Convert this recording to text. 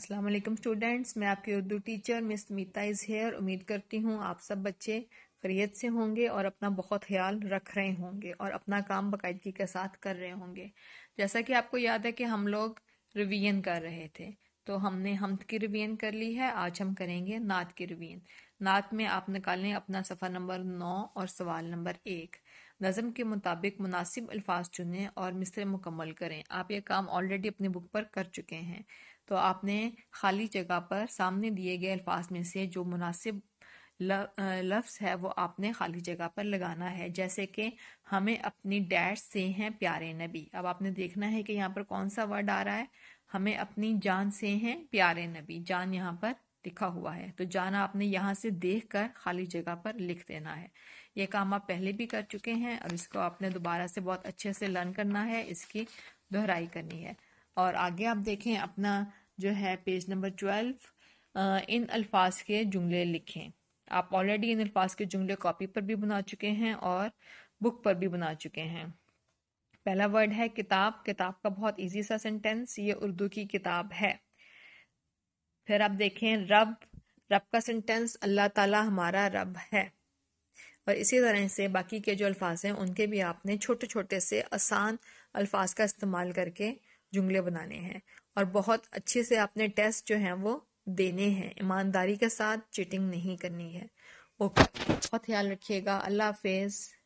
अस्सलाम वालेकुम स्टूडेंट्स मैं आपकी Urdu teacher miss Meeta is here उम्मीद करती हूँ आप सब बच्चे खरीत से होंगे और अपना बहुत ख्याल रख रहे होंगे और अपना काम बाकायदगी के साथ कर रहे होंगे जैसा कि आपको याद है कि हम लोग रिवीजन कर रहे थे तो हमने हमद की रिवीजन कर ली है आज हम करेंगे नात की रिवीजन नात में आप निकालें अपना सफ़ा नंबर नौ और सवाल नंबर एक नज़म के मुताबिक मुनासिब अल्फाज चुनें और मिसरे मुकम्मल करें आप ये काम ऑलरेडी अपनी बुक पर कर चुके हैं तो आपने खाली जगह पर सामने दिए गए अल्फाज में से जो मुनासिब लफ्स है वो आपने खाली जगह पर लगाना है जैसे कि हमें अपनी डैश से हैं प्यारे नबी अब आपने देखना है कि यहाँ पर कौन सा वर्ड आ रहा है हमें अपनी जान से हैं प्यारे नबी जान यहाँ पर लिखा हुआ है तो जान आपने यहाँ से देख कर खाली जगह पर लिख देना है ये काम आप पहले भी कर चुके हैं अब इसको आपने दोबारा से बहुत अच्छे से लर्न करना है इसकी दोहराई करनी है और आगे आप देखें अपना जो है पेज नंबर ट्वेल्व इन अल्फाज के जुमले लिखें आप ऑलरेडी इन अल्फाज के जुमले कॉपी पर भी बना चुके हैं और बुक पर भी बना चुके हैं पहला वर्ड है किताब किताब का बहुत इजी सा सेंटेंस ये उर्दू की किताब है फिर आप देखें रब रब का सेंटेंस अल्लाह ताला हमारा रब है और इसी तरह से बाकी के जो अल्फाज हैं उनके भी आपने छोटे छोटे से आसान अल्फाज का इस्तेमाल करके जुमले बनाने हैं और बहुत अच्छे से आपने टेस्ट जो है वो देने हैं ईमानदारी के साथ चिटिंग नहीं करनी है ओके बहुत ख्याल रखिएगा अल्लाह हाफिज़